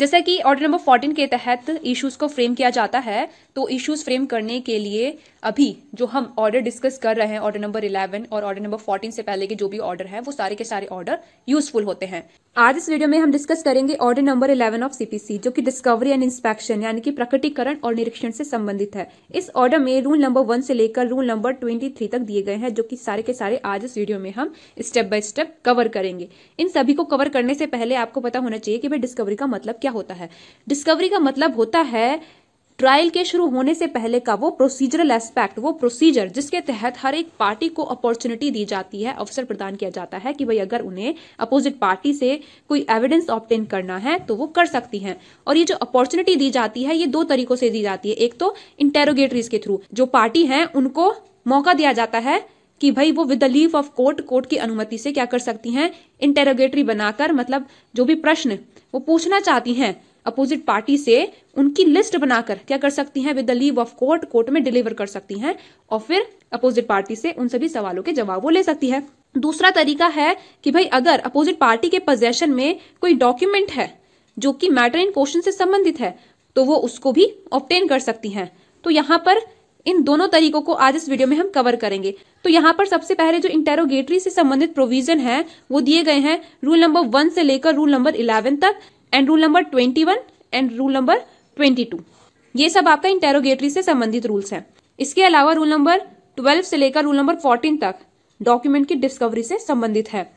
जैसा कि order number fourteen के तहत इश्यूज को फ्रेम किया जाता है तो इश्यूज फ्रेम करने के लिए अभी जो हम ऑर्डर डिस्कस कर रहे हैं ऑर्डर नंबर इलेवन और ऑर्डर नंबर फोर्टीन से पहले के जो भी ऑर्डर है वो सारे के सारे ऑर्डर यूजफुल होते हैं आज इस वीडियो में हम डिस्कस करेंगे order number eleven of CPC जो कि डिस्कवरी एंड इंस्पेक्शन यानी कि प्रकटीकरण और निरीक्षण से संबंधित है इस ऑर्डर में रूल नंबर वन से लेकर रूल नंबर ट्वेंटी थ्री तक दिए गए हैं जो कि सारे के सारे आज इस वीडियो में हम स्टेप बाय स्टेप कवर करेंगे इन सभी को कवर करने से पहले आपको पता होना चाहिए कि भाई डिस्कवरी का मतलब क्या होता है डिस्कवरी का मतलब होता है ट्रायल के शुरू होने से पहले का वो प्रोसीजरल एस्पेक्ट वो प्रोसीजर जिसके तहत हर एक पार्टी को अपॉर्चुनिटी दी जाती है अवसर प्रदान किया जाता है कि भाई अगर उन्हें अपोजिट पार्टी से कोई एविडेंस ऑप्टेन करना है तो वो कर सकती हैं और ये जो अपॉर्चुनिटी दी जाती है ये दो तरीकों से दी जाती है एक तो इंटेरोगेटरीज के थ्रू जो पार्टी है उनको मौका दिया जाता है कि भाई वो with leave of court court की अनुमति से क्या कर सकती हैं इंटेरोगेटरी बनाकर मतलब जो भी प्रश्न वो पूछना चाहती हैं अपोजिट पार्टी से उनकी लिस्ट बनाकर क्या कर सकती हैं with the leave of court court में डिलीवर कर सकती हैं और फिर अपोजिट पार्टी से उन सभी सवालों के जवाब वो ले सकती है दूसरा तरीका है कि भाई अगर अपोजिट पार्टी के पोजेशन में कोई डॉक्यूमेंट है जो कि मैटर इन क्वेश्चन से संबंधित है तो वो उसको भी ऑप्टेन कर सकती हैं तो यहाँ पर इन दोनों तरीकों को आज इस वीडियो में हम कवर करेंगे तो यहाँ पर सबसे पहले जो इंटेरोगेटरी से संबंधित प्रोविजन है वो दिए गए हैं रूल नंबर वन से लेकर रूल नंबर इलेवन तक and rule number twenty one and rule number twenty two ये सब आपका इंटेरोगेटरी से संबंधित रूल्स हैं इसके अलावा रूल नंबर ट्वेल्व से लेकर रूल नंबर फोर्टीन तक डॉक्यूमेंट की डिस्कवरी से संबंधित है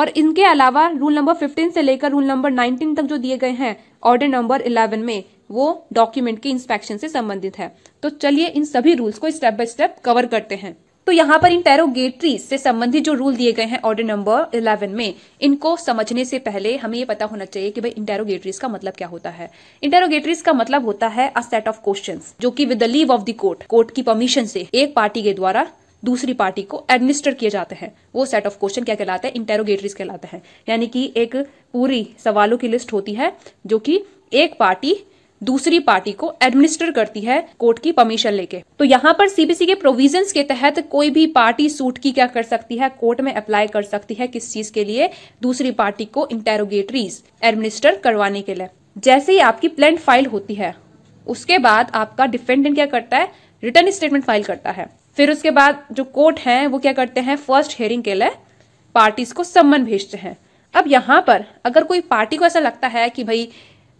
और इनके अलावा रूल नंबर फिफ्टीन से लेकर रूल नंबर नाइनटीन तक जो दिए गए हैं ऑर्डर नंबर इलेवन में वो डॉक्यूमेंट के इंस्पेक्शन से संबंधित है तो चलिए इन सभी रूल्स को स्टेप बाय स्टेप कवर करते हैं तो यहाँ पर इंटेरोगेटरी से संबंधित जो रूल दिए गए हैं ऑर्डर नंबर 11 में इनको समझने से पहले हमें ये पता होना चाहिए कि भाई इंटेरोगेटरीज का मतलब क्या होता है इंटेरोगेटरीज का मतलब होता है अ सेट ऑफ क्वेश्चन जो की with the leave of the court court की परमिशन से एक पार्टी के द्वारा दूसरी पार्टी को एडमिनिस्टर किए जाते हैं वो सेट ऑफ क्वेश्चन क्या कहलाते हैं इंटेरोगेटरीज कहलाते हैं यानी कि एक पूरी सवालों की लिस्ट होती है जो कि एक पार्टी दूसरी पार्टी को एडमिनिस्टर करती है कोर्ट की परमिशन लेके तो यहाँ पर सीबीसी के प्रोविजन के तहत कोई भी पार्टी सूट की क्या कर सकती है कोर्ट में अप्लाई कर सकती है किस चीज के लिए दूसरी पार्टी को इंटेरोगेटरीज एडमिनिस्टर करवाने के लिए जैसे ही आपकी प्लेन फाइल होती है उसके बाद आपका डिफेंडेंट क्या करता है रिटर्न स्टेटमेंट फाइल करता है फिर उसके बाद जो कोर्ट है वो क्या करते हैं फर्स्ट हेयरिंग के लिए पार्टीज को सम्मन भेजते हैं अब यहाँ पर अगर कोई पार्टी को ऐसा लगता है कि भाई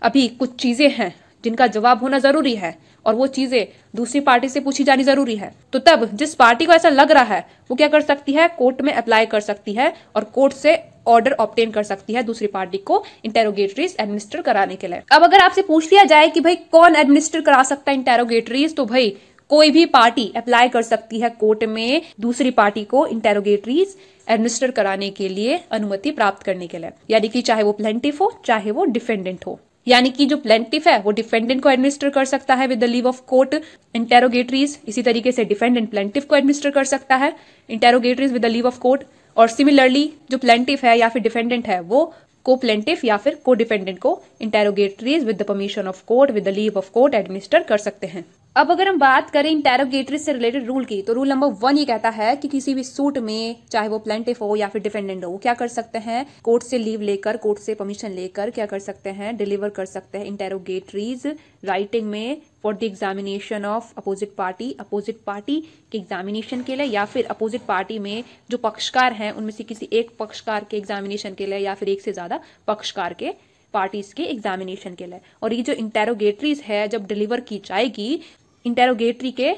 अभी कुछ चीज़ें हैं जिनका जवाब होना जरूरी है और वो चीजें दूसरी पार्टी से पूछी जानी जरूरी है तो तब जिस पार्टी को ऐसा लग रहा है वो क्या कर सकती है कोर्ट में अप्लाई कर सकती है और कोर्ट से ऑर्डर ऑप्टेन कर सकती है दूसरी पार्टी को इंटेरोगेटरीज एडमिनिस्टर कराने के लिए अब अगर आपसे पूछ लिया जाए कि भाई कौन एडमिनिस्टर करा सकता है इंटेरोगेटरीज तो भाई कोई भी पार्टी अप्लाई कर सकती है कोर्ट में दूसरी पार्टी को इंटेरोगेटरीज एडमिनिस्टर कराने के लिए अनुमति प्राप्त करने के लिए यानी कि चाहे वो प्लेंटिफ हो चाहे वो डिफेंडेंट हो यानी कि जो प्लेंटिफ है वो डिफेंडेंट को एडमिनिस्टर कर सकता है with the leave of court interrogatories इसी तरीके से डिफेंडेंट प्लेंटिफ को एडमिनिस्टर कर सकता है interrogatories with the leave of court और सिमिलरली जो प्लेंटिफ है या फिर डिफेंडेंट है वो को प्लेंटिफ या फिर को डिफेंडेंट को interrogatories with the permission of court with the leave of court administer कर सकते हैं अब अगर हम बात करें इंटेरोगेटरी से रिलेटेड रूल की तो रूल नंबर वन ये कहता है कि किसी भी सूट में चाहे वो प्लेंटिफ हो या फिर डिफेंडेंट हो वो क्या कर सकते हैं कोर्ट से लीव लेकर कोर्ट से परमिशन लेकर क्या कर सकते हैं डिलीवर कर सकते हैं इंटेरोगेटरीज राइटिंग में for the examination of opposite party opposite party के एग्जामिनेशन के लिए या फिर अपोजिट पार्टी में जो पक्षकार हैं उनमें से किसी एक पक्षकार के एग्जामिनेशन के लिए या फिर एक से ज्यादा पक्षकार के पार्टीज के एग्जामिनेशन के लिए और ये जो इंटेरोगेटरीज है जब डिलीवर की जाएगी इंटेरोगेटरी के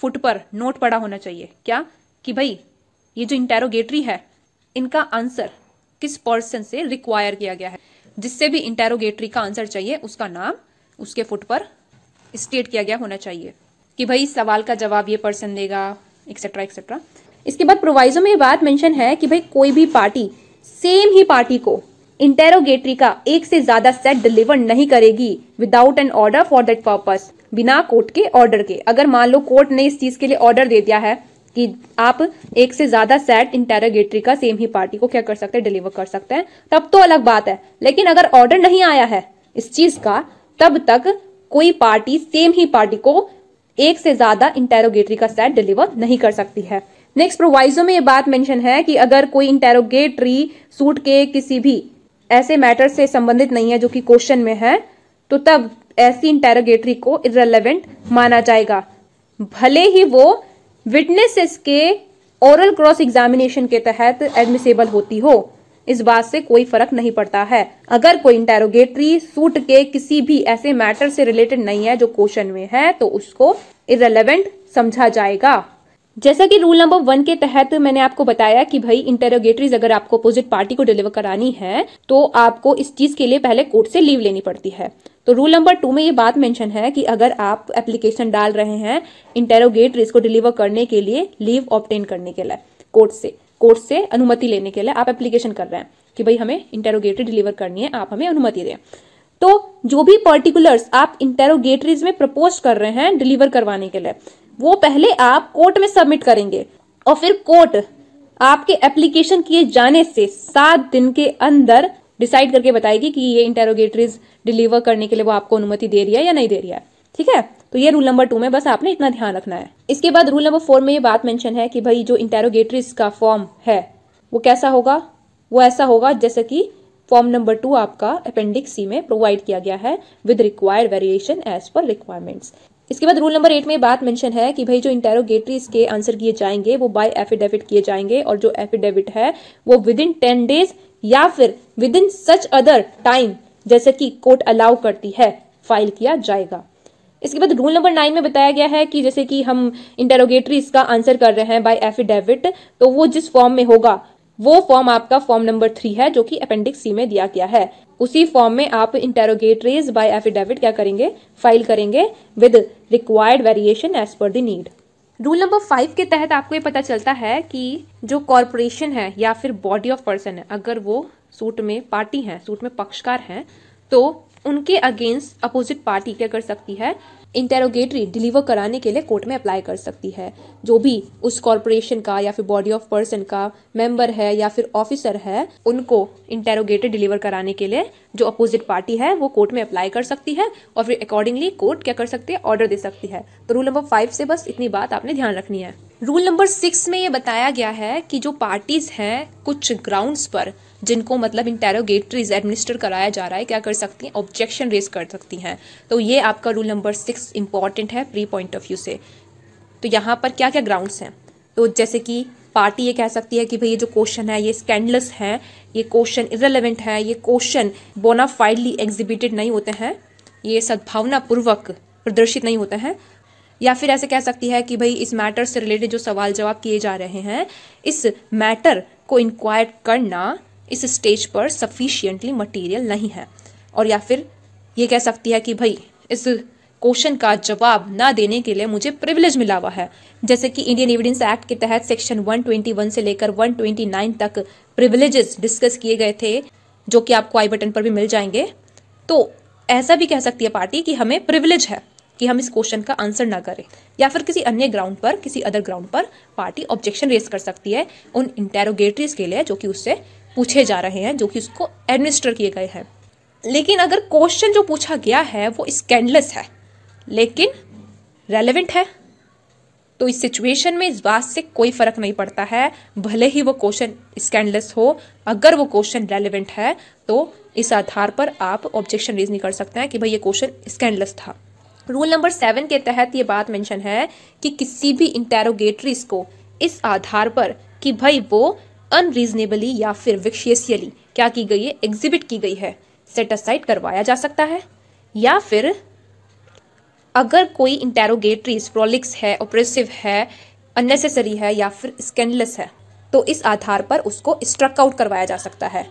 फुट पर नोट पड़ा होना चाहिए क्या कि भाई ये जो इंटेरोगेटरी है इनका आंसर किस पर्सन से रिक्वायर किया गया है जिससे भी इंटेरोगेटरी का आंसर चाहिए उसका नाम उसके फुट पर स्टेट किया गया होना चाहिए कि भाई इस सवाल का जवाब ये पर्सन देगा एक्सेट्रा एक्सेट्रा इसके बाद प्रोवाइजो में ये बात मेंशन है कि भाई कोई भी पार्टी सेम ही पार्टी को इंटेरोगेटरी का एक से ज्यादा सेट डिलीवर नहीं करेगी without an order for that purpose बिना कोर्ट के ऑर्डर के अगर मान लो कोर्ट ने इस चीज के लिए ऑर्डर दे दिया है कि आप एक से ज्यादा सेट इंटेरोगेटरी का सेम ही पार्टी को क्या कर सकते हैं डिलीवर कर सकते हैं तब तो अलग बात है लेकिन अगर ऑर्डर नहीं आया है इस चीज का तब तक कोई पार्टी सेम ही पार्टी को एक से ज्यादा इंटेरोगेटरी का सेट डिलीवर नहीं कर सकती है नेक्स्ट प्रोवाइजो में ये बात मेंशन है कि अगर कोई इंटेरोगेटरी सूट के किसी भी ऐसे मैटर से संबंधित नहीं है जो कि क्वेश्चन में है तो तब ऐसी इंटेरोगेटरी को इरेलीवेंट माना जाएगा भले ही वो विटनेसेस के ओरल क्रॉस एग्जामिनेशन के तहत एडमिसेबल होती हो इस बात से कोई फर्क नहीं पड़ता है अगर कोई इंटेरोगेटरी सूट के किसी भी ऐसे मैटर से रिलेटेड नहीं है जो क्वेश्चन में है तो उसको इरेलीवेंट समझा जाएगा जैसा कि रूल नंबर वन के तहत मैंने आपको बताया कि भाई इंटेरोगेटरीज अगर आपको अपोजिट पार्टी को डिलीवर करानी है तो आपको इस चीज के लिए पहले कोर्ट से लीव लेनी पड़ती है तो रूल नंबर टू में ये बात मेंशन है कि अगर आप एप्लीकेशन डाल रहे हैं इंटेरोगेटरीज को डिलीवर करने के लिए लीव ऑप्टेन करने के लिए कोर्ट से कोर्ट से अनुमति लेने के लिए आप एप्लीकेशन कर रहे हैं कि भाई हमें इंटेरोगेटरी डिलीवर करनी है आप हमें अनुमति दें तो जो भी पर्टिकुलर्स आप इंटेरोगेटरीज में प्रपोज कर रहे हैं डिलीवर करवाने के लिए वो पहले आप कोर्ट में सबमिट करेंगे और फिर कोर्ट आपके एप्लीकेशन किए जाने से सात दिन के अंदर डिसाइड करके बताएगी कि ये इंटेरोगेटरीज डिलीवर करने के लिए वो आपको अनुमति दे रही है या नहीं दे रही है ठीक है तो ये रूल नंबर टू में बस आपने इतना ध्यान रखना है इसके बाद रूल नंबर फोर में ये बात मेंशन है कि भाई जो इंटेरोगेटरीज का फॉर्म है वो कैसा होगा वो ऐसा होगा जैसे कि फॉर्म नंबर टू आपका अपेंडिक्स सी में प्रोवाइड किया गया है with required variation as per requirements इसके बाद रूल नंबर एट में बात मेंशन है कि भाई जो इंटेरोगेटरीज के आंसर किए जाएंगे वो बाय एफिडेविट किए जाएंगे और जो एफिडेविट है वो विद इन टेन डेज या फिर within such other time जैसे कि कोर्ट अलाउ करती है फाइल किया जाएगा इसके बाद रूल नंबर नाइन में बताया गया है कि जैसे कि हम इंटेरोगेटरीज का आंसर कर रहे हैं बाय एफिडेविट तो वो जिस फॉर्म में होगा वो फॉर्म आपका फॉर्म नंबर थ्री है जो कि अपेंडिक्स सी में दिया गया है उसी फॉर्म में आप इंटेरोगेटरीज बाय एफिडेविट क्या करेंगे फाइल करेंगे with required variation as per the need rule number five के तहत आपको ये पता चलता है कि जो कॉरपोरेशन है या फिर बॉडी ऑफ पर्सन है अगर वो सूट में पार्टी है सूट में पक्षकार हैं तो उनके अगेंस्ट अपोजिट पार्टी क्या कर सकती है इंटेरोगेटरी डिलीवर कराने के लिए कोर्ट में अप्लाई कर सकती है जो भी उस कॉरपोरेशन का या फिर बॉडी ऑफ पर्सन का मेंबर है या फिर ऑफिसर है उनको इंटेरोगेटरी डिलीवर कराने के लिए जो अपोजिट पार्टी है वो कोर्ट में अप्लाई कर सकती है और फिर अकॉर्डिंगली कोर्ट क्या कर सकती है ऑर्डर दे सकती है तो रूल नंबर फाइव से बस इतनी बात आपने ध्यान रखनी है रूल नंबर सिक्स में ये बताया गया है कि जो पार्टीज हैं कुछ ग्राउंड्स पर जिनको मतलब इंटेरोगेटरीज एडमिनिस्टर कराया जा रहा है क्या कर सकती हैं ऑब्जेक्शन रेज कर सकती हैं तो ये आपका रूल नंबर सिक्स इंपॉर्टेंट है प्री पॉइंट ऑफ व्यू से तो यहाँ पर क्या क्या ग्राउंड्स हैं तो जैसे कि पार्टी ये कह सकती है कि भाई ये जो क्वेश्चन है ये स्कैंडलस है ये क्वेश्चन इरेलीवेंट है ये क्वेश्चन बोनाफाइडली एग्जिबिटेड नहीं होते हैं ये सद्भावनापूर्वक प्रदर्शित नहीं होते हैं या फिर ऐसे कह सकती है कि भाई इस मैटर से रिलेटेड जो सवाल जवाब किए जा रहे हैं इस मैटर को इंक्वायर करना इस स्टेज पर सफिशियंटली मटेरियल नहीं है और या फिर ये कह सकती है कि भाई इस क्वेश्चन का जवाब ना देने के लिए मुझे प्रिविलेज मिला हुआ है जैसे कि इंडियन एविडेंस एक्ट के तहत सेक्शन 121 से लेकर 129 तक प्रिविलेजेस डिस्कस किए गए थे जो कि आपको आई बटन पर भी मिल जाएंगे तो ऐसा भी कह सकती है पार्टी कि हमें प्रिविलेज है कि हम इस क्वेश्चन का आंसर ना करें या फिर किसी अन्य ग्राउंड पर किसी अदर ग्राउंड पर पार्टी ऑब्जेक्शन रेस कर सकती है उन इंटेरोगेटरीज के लिए जो कि उससे पूछे जा रहे हैं जो कि उसको एडमिनिस्टर किए गए हैं लेकिन अगर क्वेश्चन जो पूछा गया है वो स्कैंडलेस है लेकिन रेलेवेंट है तो इस सिचुएशन में इस बात से कोई फर्क नहीं पड़ता है भले ही वो क्वेश्चन स्कैंडलेस हो अगर वो क्वेश्चन रेलेवेंट है तो इस आधार पर आप ऑब्जेक्शन रेज नहीं कर सकते हैं कि भाई ये क्वेश्चन स्कैंडलेस था रूल नंबर सेवन के तहत ये बात मेंशन है कि किसी भी इंटेरोगेटरीज को इस आधार पर कि भाई वो अनरीजनेबली या फिर विक्शियसियली क्या की गई है एग्जिबिट की गई है सेट असाइड करवाया जा सकता है या फिर अगर कोई इंटेरोगेटरी स्प्रोलिक्स है ऑपरेसिव है अननेसेसरी है या फिर स्कैंडलेस है तो इस आधार पर उसको स्ट्रक आउट करवाया जा सकता है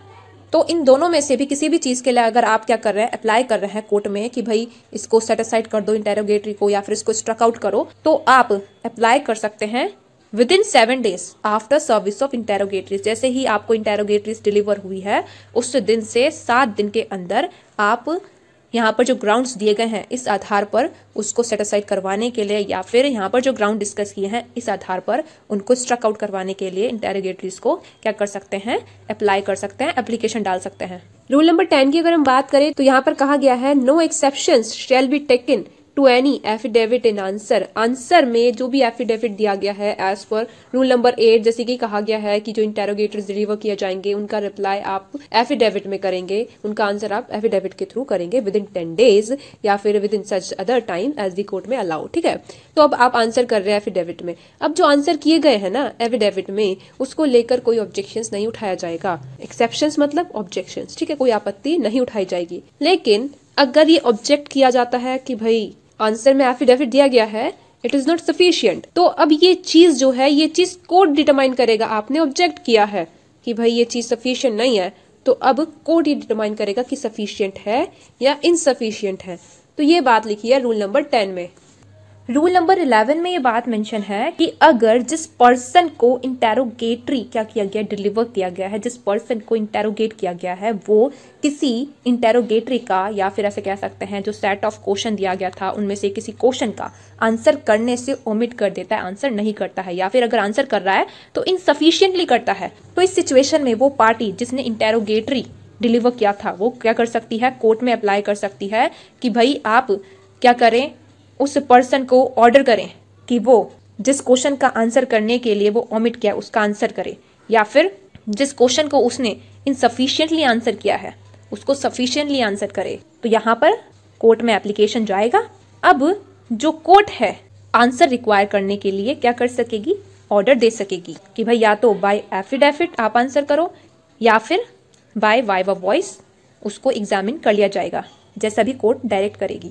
तो इन दोनों में से भी किसी भी चीज़ के लिए अगर आप क्या कर रहे हैं अप्लाई कर रहे हैं कोर्ट में कि भाई इसको सेटिसाइड कर दो इंटेरोगेटरी को या फिर इसको स्ट्रक आउट करो तो आप अप्लाई कर सकते हैं within seven days after service of interrogatories जैसे ही आपको इंटेरोगेटरीज डिलीवर हुई है उस दिन से सात दिन के अंदर आप यहाँ पर जो ग्राउंड्स दिए गए हैं इस आधार पर उसको सेटिसाइड करवाने के लिए या फिर यहाँ पर जो ग्राउंड डिस्कस किए हैं इस आधार पर उनको स्ट्रक आउट करवाने के लिए इंटेरोगेटरीज को क्या कर सकते हैं अप्लाई कर सकते हैं एप्लीकेशन डाल सकते हैं रूल नंबर टेन की अगर हम बात करें तो यहाँ पर कहा गया है no exception shall be taken to any affidavit in answer answer में जो भी एफिडेविट दिया गया है as per rule number eight जैसे कि कहा गया है कि जो इंटेरोगेटर्स डिलीवर किया जाएंगे उनका रिप्लाई आप एफिडेविट में करेंगे उनका आंसर आप एफिडेविट के थ्रू करेंगे विद इन टेन डेज या फिर within such other time as the court में अलाउ ठीक है तो अब आप आंसर कर रहे हैं एफिडेविट में अब जो आंसर किए गए हैं ना एफिडेविट में उसको लेकर कोई ऑब्जेक्शन नहीं उठाया जाएगा एक्सेप्शन मतलब ऑब्जेक्शन ठीक है कोई आपत्ति नहीं उठाई जाएगी लेकिन अगर ये ऑब्जेक्ट किया जाता है कि भाई आंसर में एफिडेविट दिया गया है इट इज नॉट सफिशियंट तो अब ये चीज जो है ये चीज कोर्ट डिटरमाइन करेगा आपने ऑब्जेक्ट किया है कि भाई ये चीज सफिशियंट नहीं है तो अब कोर्ट ये डिटरमाइन करेगा कि सफिशियंट है या इनसफिशियंट है तो ये बात लिखी है रूल नंबर टेन में रूल नंबर इलेवन में ये बात मेंशन है कि अगर जिस पर्सन को इंटेरोगेटरी क्या किया गया डिलीवर किया गया है जिस पर्सन को इंटेरोगेट किया गया है वो किसी इंटेरोगेटरी का या फिर ऐसे कह सकते हैं जो सेट ऑफ क्वेश्चन दिया गया था उनमें से किसी क्वेश्चन का आंसर करने से ओमिट कर देता है आंसर नहीं करता है या फिर अगर आंसर कर रहा है तो इनसफिशियंटली करता है तो इस सिचुएशन में वो पार्टी जिसने इंटेरोगेटरी डिलीवर किया था वो क्या कर सकती है कोर्ट में अप्लाई कर सकती है कि भाई आप क्या करें उस पर्सन को ऑर्डर करें कि वो जिस क्वेश्चन का आंसर करने के लिए वो ऑमिट किया उसका आंसर करे या फिर जिस क्वेश्चन को उसने इनसफिशियंटली आंसर किया है उसको सफिशियंटली आंसर करे तो यहाँ पर कोर्ट में एप्लीकेशन जाएगा अब जो कोर्ट है आंसर रिक्वायर करने के लिए क्या कर सकेगी ऑर्डर दे सकेगी कि भाई या तो बाय एफिडेविट आप आंसर करो या फिर बाय वाइवा वॉइस उसको एग्जामिन कर लिया जाएगा जैसा भी कोर्ट डायरेक्ट करेगी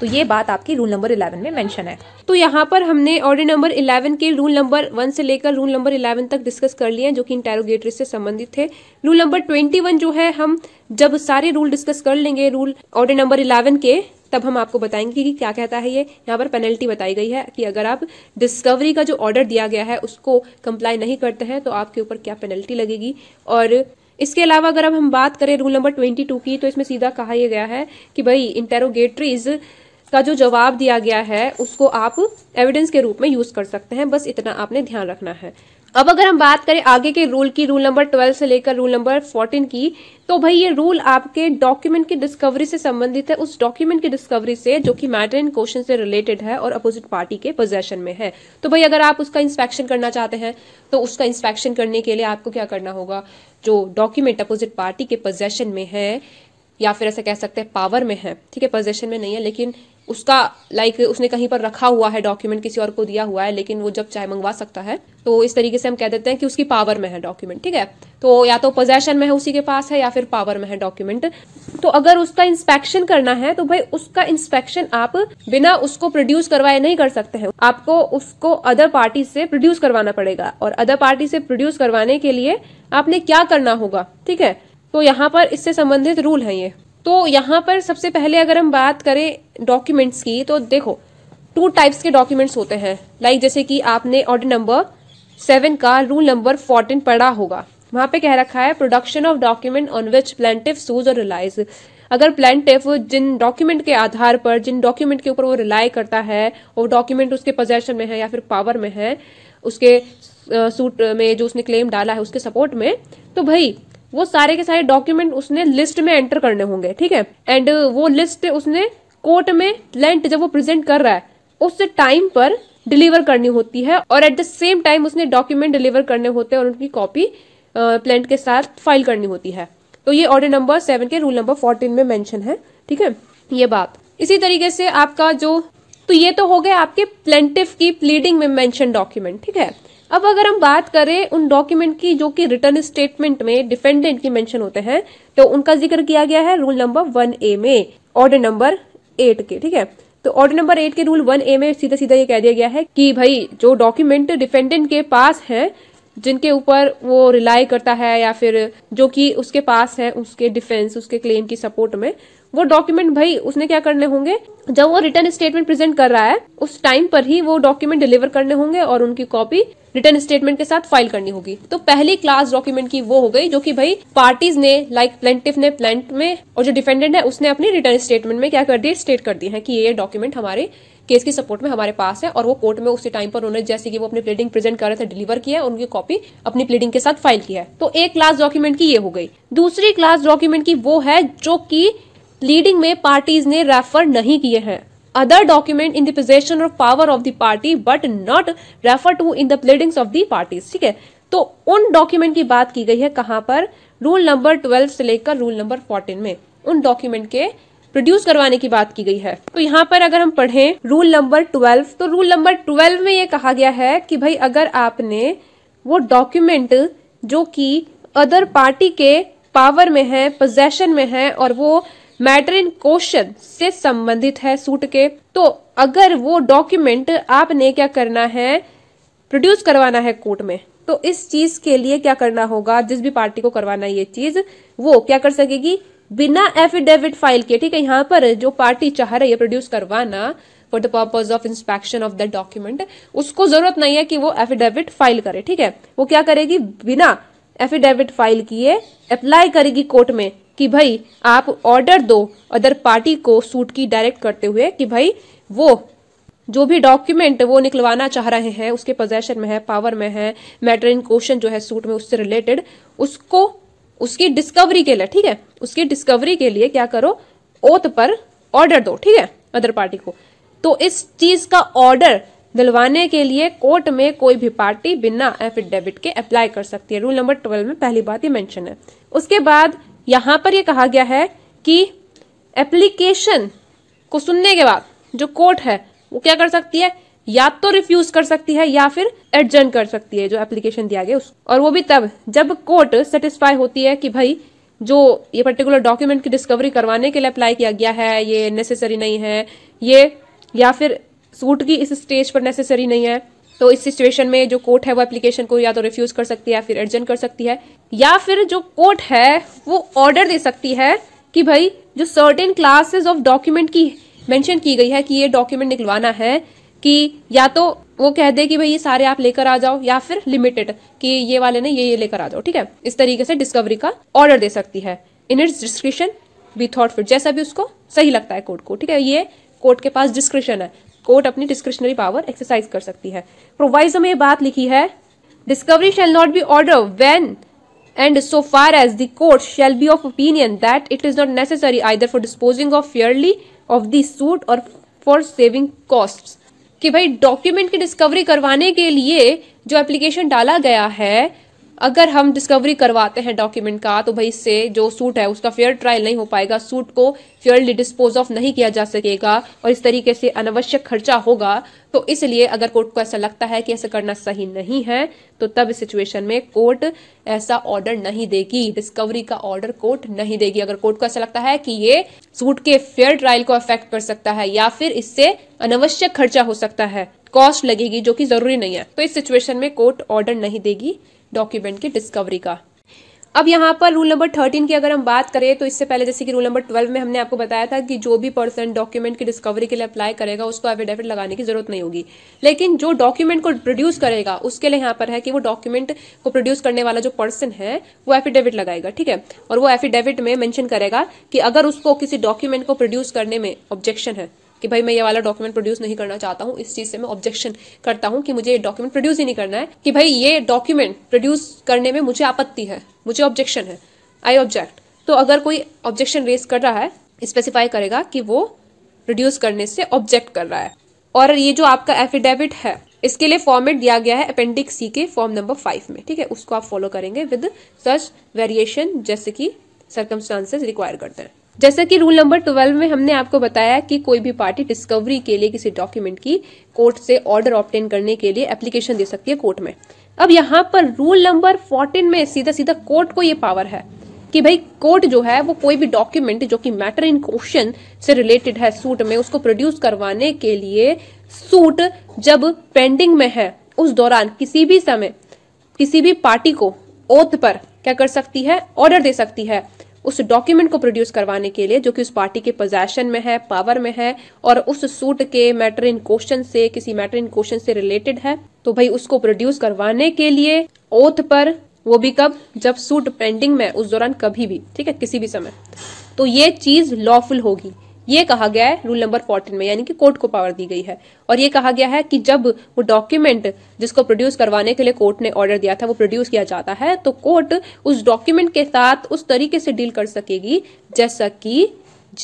तो ये बात आपकी रूल नंबर इलेवन में मैंशन है तो यहाँ पर हमने ऑर्डर नंबर इलेवन के रूल नंबर वन से लेकर रूल नंबर इलेवन तक डिस्कस कर लिए हैं जो कि इंटेरोगेटरी से संबंधित थे रूल नंबर ट्वेंटी जो है हम जब सारे रूल डिस्कस कर लेंगे रूल ऑर्डर नंबर इलेवन के तब हम आपको बताएंगे कि क्या कहता है ये यहाँ पर पेनल्टी बताई गई है कि अगर आप डिस्कवरी का जो ऑर्डर दिया गया है उसको कंप्लाई नहीं करते हैं तो आपके ऊपर क्या पेनल्टी लगेगी और इसके अलावा अगर अब हम बात करें रूल नंबर ट्वेंटी टू की तो इसमें सीधा कहा यह गया है कि भाई इंटेरोगेटरीज का जो जवाब दिया गया है उसको आप एविडेंस के रूप में यूज कर सकते हैं बस इतना आपने ध्यान रखना है अब अगर हम बात करें आगे के रूल की रूल नंबर 12 से लेकर रूल नंबर 14 की तो भाई ये रूल आपके डॉक्यूमेंट की डिस्कवरी से संबंधित है उस डॉक्यूमेंट की डिस्कवरी से जो कि मैटर इन क्वेश्चन से रिलेटेड है और अपोजिट पार्टी के पोजेशन में है तो भाई अगर आप उसका इंस्पेक्शन करना चाहते हैं तो उसका इंस्पेक्शन करने के लिए आपको क्या करना होगा जो डॉक्यूमेंट अपोजिट पार्टी के पोजेशन में है या फिर ऐसा कह सकते हैं पावर में है ठीक है पोजेशन में नहीं है लेकिन उसका लाइक like, उसने कहीं पर रखा हुआ है डॉक्यूमेंट किसी और को दिया हुआ है लेकिन वो जब चाहे मंगवा सकता है तो इस तरीके से हम कह देते हैं कि उसकी पावर में है डॉक्यूमेंट ठीक है तो या तो पोजेशन में है उसी के पास है या फिर पावर में है डॉक्यूमेंट तो अगर उसका इंस्पेक्शन करना है तो भाई उसका इंस्पेक्शन आप बिना उसको प्रोड्यूस करवाए नहीं कर सकते हैं आपको उसको अदर पार्टी से प्रोड्यूस करवाना पड़ेगा और अदर पार्टी से प्रोड्यूस करवाने के लिए आपने क्या करना होगा ठीक है तो यहाँ पर इससे संबंधित रूल है ये तो यहाँ पर सबसे पहले अगर हम बात करें डॉक्यूमेंट्स की तो देखो टू टाइप्स के डॉक्यूमेंट्स होते हैं लाइक जैसे कि आपने ऑर्डर नंबर सेवन का रूल नंबर फोर्टीन पढ़ा होगा वहां पे कह रखा है production of document on which plaintiff sues और रिलाइज अगर प्लेंटिव जिन डॉक्यूमेंट के आधार पर जिन डॉक्यूमेंट के ऊपर वो रिलाई करता है वो डॉक्यूमेंट उसके पोजेशन में है या फिर पावर में है उसके सूट में जो उसने क्लेम डाला है उसके सपोर्ट में तो भाई वो सारे के सारे डॉक्यूमेंट उसने लिस्ट में एंटर करने होंगे ठीक है एंड uh, वो लिस्ट उसने कोर्ट में लेंट जब वो प्रेजेंट कर रहा है उस टाइम पर डिलीवर करनी होती है और एट द सेम टाइम उसने डॉक्यूमेंट डिलीवर करने होते हैं और उनकी कॉपी प्लेंट uh, के साथ फाइल करनी होती है तो ये ऑर्डर नंबर सेवन के रूल नंबर फोर्टीन में मेंशन है ठीक है ये बात इसी तरीके से आपका जो तो ये तो हो गए आपके प्लेंटिव की प्लीडिंग में मेंशन डॉक्यूमेंट ठीक है अब अगर हम बात करें उन डॉक्यूमेंट की जो कि रिटर्न स्टेटमेंट में डिफेंडेंट की मेंशन होते हैं तो उनका जिक्र किया गया है रूल नंबर वन ए में ऑर्डर नंबर एट के ठीक है तो ऑर्डर नंबर एट के रूल वन ए में सीधा सीधा ये कह दिया गया है कि भाई जो डॉक्यूमेंट डिफेंडेंट के पास है जिनके ऊपर वो रिलाय करता है या फिर जो कि उसके पास है उसके डिफेंस उसके क्लेम की सपोर्ट में वो डॉक्यूमेंट भाई उसने क्या करने होंगे जब वो रिटर्न स्टेटमेंट प्रेजेंट कर रहा है उस टाइम पर ही वो डॉक्यूमेंट डिलीवर करने होंगे और उनकी कॉपी रिटर्न स्टेटमेंट के साथ फाइल करनी होगी तो पहली क्लास डॉक्यूमेंट की वो हो गई जो कि भाई पार्टीज ने लाइक प्लेंटिव ने प्लेंट में और जो डिफेंडेंट है उसने अपनी रिटर्न स्टेटमेंट में क्या कर दी स्टेट कर दी है कि ये डॉक्यूमेंट हमारे केस की सपोर्ट में हमारे पास है और वो कोर्ट में उसी टाइम पर उन्होंने जैसे कि वो अपनी प्लेडिंग प्रेजेंट कर रहे थे डिलीवर किया है उनकी कॉपी अपनी प्लेडिंग के साथ फाइल किया है तो एक क्लास डॉक्यूमेंट की ये हो गई दूसरी क्लास डॉक्यूमेंट की वो है जो कि लीडिंग में पार्टीज ने रेफर नहीं किए हैं other document in the possession or power of the party but not refer to in the pleadings of the parties ठीक है तो उन डॉक्यूमेंट की बात की गई है कहां पर रूल नंबर ट्वेल्व से लेकर रूल नंबर फोर्टीन में उन डॉक्यूमेंट के प्रोड्यूस करवाने की बात की गई है तो यहाँ पर अगर हम पढ़ें रूल नंबर ट्वेल्व तो रूल नंबर ट्वेल्व में ये कहा गया है कि भाई अगर आपने वो डॉक्यूमेंट जो कि अदर पार्टी के पावर में है पोजेशन में है और वो मैटर इन क्वेश्चन से संबंधित है सूट के तो अगर वो डॉक्यूमेंट आपने क्या करना है प्रोड्यूस करवाना है कोर्ट में तो इस चीज के लिए क्या करना होगा जिस भी पार्टी को करवाना ये चीज वो क्या कर सकेगी बिना एफिडेविट फाइल के ठीक है यहाँ पर जो पार्टी चाह रही है प्रोड्यूस करवाना for the purpose of inspection of the document उसको जरूरत नहीं है कि वो एफिडेविट फाइल करे ठीक है वो क्या करेगी बिना एफिडेविट फाइल किए अप्लाई करेगी कोर्ट में कि भाई आप ऑर्डर दो अदर पार्टी को सूट की डायरेक्ट करते हुए कि भाई वो जो भी डॉक्यूमेंट वो निकलवाना चाह रहे हैं उसके पोजेशन में है पावर में है मैटर इन क्वेश्चन जो है सूट में उससे रिलेटेड उसको उसकी डिस्कवरी के लिए ठीक है उसकी डिस्कवरी के लिए क्या करो ओथ पर ऑर्डर दो ठीक है अदर पार्टी को तो इस चीज का ऑर्डर दिलवाने के लिए कोर्ट में कोई भी पार्टी बिना एफिडेविट के अप्लाई कर सकती है रूल नंबर ट्वेल्व में पहली बात ही मेंशन है उसके बाद यहां पर यह कहा गया है कि एप्लीकेशन को सुनने के बाद जो कोर्ट है वो क्या कर सकती है या तो रिफ्यूज कर सकती है या फिर एडजन कर सकती है जो एप्लीकेशन दिया गया उस और वो भी तब जब कोर्ट सेटिस्फाई होती है कि भाई जो ये पर्टिकुलर डॉक्यूमेंट की डिस्कवरी करवाने के लिए अप्लाई किया गया है ये नेसेसरी नहीं है ये या फिर सूट की इस स्टेज पर नेसेसरी नहीं है तो इस सिचुएशन में जो कोर्ट है वो एप्लीकेशन को या तो रिफ्यूज कर सकती है या फिर अर्जेंट कर सकती है या फिर जो कोर्ट है वो ऑर्डर दे सकती है कि भाई जो सर्टेन क्लासेस ऑफ डॉक्यूमेंट की मेंशन की गई है कि ये डॉक्यूमेंट निकलवाना है कि या तो वो कह दे कि भाई ये सारे आप लेकर आ जाओ या फिर लिमिटेड कि ये वाले ने ये ये लेकर आ जाओ ठीक है इस तरीके से डिस्कवरी का ऑर्डर दे सकती है in its discretion be thought fit जैसा भी उसको सही लगता है कोर्ट को ठीक है ये कोर्ट के पास डिस्क्रिप्शन है कोर्ट अपनी डिस्क्रिशनरी पावर एक्सरसाइज कर सकती है प्रोवाइजो में बात लिखी है discovery shall not be ordered when and so far as the court shall be of opinion that it is not necessary either for disposing of fairly of the suit और for saving cost कि भाई document की discovery करवाने के लिए जो application डाला गया है अगर हम डिस्कवरी करवाते हैं डॉक्यूमेंट का तो भाई इससे जो सूट है उसका फेयर ट्रायल नहीं हो पाएगा सूट को फेयरली डिस्पोज ऑफ नहीं किया जा सकेगा और इस तरीके से अनावश्यक खर्चा होगा तो इसलिए अगर कोर्ट को ऐसा लगता है कि ऐसा करना सही नहीं है तो तब इस सिचुएशन में कोर्ट ऐसा ऑर्डर नहीं देगी डिस्कवरी का ऑर्डर कोर्ट नहीं देगी अगर कोर्ट को ऐसा लगता है कि ये सूट के फेयर ट्रायल को अफेक्ट कर सकता है या फिर इससे अनावश्यक खर्चा हो सकता है कॉस्ट लगेगी जो कि जरूरी नहीं है तो इस सिचुएशन में कोर्ट ऑर्डर नहीं देगी डॉक्यूमेंट की डिस्कवरी का अब यहाँ पर रूल नंबर थर्टीन की अगर हम बात करें तो इससे पहले जैसे कि रूल नंबर ट्वेल्व में हमने आपको बताया था कि जो भी पर्सन डॉक्यूमेंट की डिस्कवरी के लिए अप्लाई करेगा उसको एफिडेविट लगाने की जरूरत नहीं होगी लेकिन जो डॉक्यूमेंट को प्रोड्यूस करेगा उसके लिए यहाँ पर है कि वो डॉक्यूमेंट को प्रोड्यूस करने वाला जो पर्सन है वो एफिडेविट लगाएगा ठीक है और वो एफिडेविट में मैंशन करेगा कि अगर उसको किसी डॉक्यूमेंट को प्रोड्यूस करने में ऑब्जेक्शन है कि भाई मैं ये वाला डॉक्यूमेंट प्रोड्यूस नहीं करना चाहता हूँ इस चीज़ से मैं ऑब्जेक्शन करता हूँ कि मुझे ये डॉक्यूमेंट प्रोड्यूस ही नहीं करना है कि भाई ये डॉक्यूमेंट प्रोड्यूस करने में मुझे आपत्ति है मुझे ऑब्जेक्शन है आई ऑब्जेक्ट तो अगर कोई ऑब्जेक्शन रेज कर रहा है स्पेसिफाई करेगा कि वो प्रोड्यूस करने से ऑब्जेक्ट कर रहा है और ये जो आपका एफिडेविट है इसके लिए फॉर्मेट दिया गया है अपेंडिक्स सी के फॉर्म नंबर फाइव में ठीक है उसको आप फॉलो करेंगे विद सच वेरिएशन जैसे कि सर्कमस्टांसेस रिक्वायर करते हैं जैसा कि रूल नंबर ट्वेल्व में हमने आपको बताया कि कोई भी पार्टी डिस्कवरी के लिए किसी डॉक्यूमेंट की कोर्ट से ऑर्डर ऑप्टेन करने के लिए एप्लीकेशन दे सकती है कोर्ट में अब यहाँ पर रूल नंबर फोर्टीन में सीधा सीधा कोर्ट को ये पावर है कि भाई कोर्ट जो है वो कोई भी डॉक्यूमेंट जो कि मैटर इन क्वेश्चन से रिलेटेड है सूट में उसको प्रोड्यूस करवाने के लिए सूट जब पेंडिंग में है उस दौरान किसी भी समय किसी भी पार्टी को ओथ पर क्या कर सकती है ऑर्डर दे सकती है उस डॉक्यूमेंट को प्रोड्यूस करवाने के लिए जो कि उस पार्टी के पोजेशन में है पावर में है और उस सूट के मैटर इन क्वेश्चन से किसी मैटर इन क्वेश्चन से रिलेटेड है तो भाई उसको प्रोड्यूस करवाने के लिए ओथ पर वो भी कब जब सूट पेंडिंग में उस दौरान कभी भी ठीक है किसी भी समय तो ये चीज लॉफुल होगी ये कहा गया है रूल नंबर फोर्टीन में यानी कि कोर्ट को पावर दी गई है और ये कहा गया है कि जब वो डॉक्यूमेंट जिसको प्रोड्यूस करवाने के लिए कोर्ट ने ऑर्डर दिया था वो प्रोड्यूस किया जाता है तो कोर्ट उस डॉक्यूमेंट के साथ उस तरीके से डील कर सकेगी जैसा कि